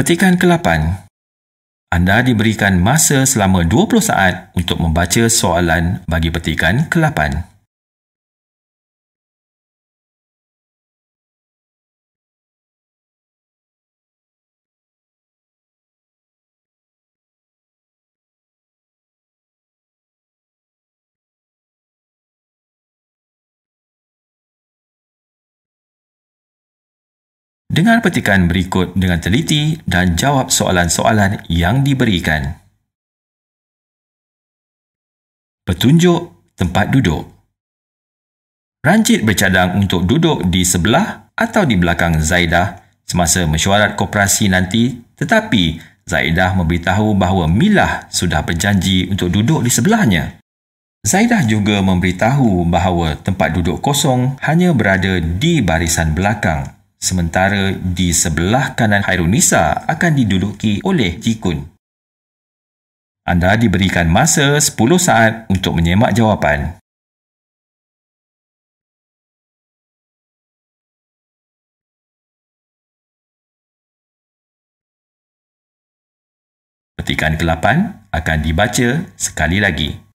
Petikan ke-8 Anda diberikan masa selama 20 saat untuk membaca soalan bagi petikan ke-8. Dengar petikan berikut dengan teliti dan jawab soalan-soalan yang diberikan. Petunjuk tempat duduk. Ranjit bercadang untuk duduk di sebelah atau di belakang Zaidah semasa mesyuarat koperasi nanti tetapi Zaidah memberitahu bahawa Milah sudah berjanji untuk duduk di sebelahnya. Zaidah juga memberitahu bahawa tempat duduk kosong hanya berada di barisan belakang sementara di sebelah kanan Hairunisa akan diduduki oleh Jikun. Anda diberikan masa 10 saat untuk menyemak jawapan. Petikan ke-8 akan dibaca sekali lagi.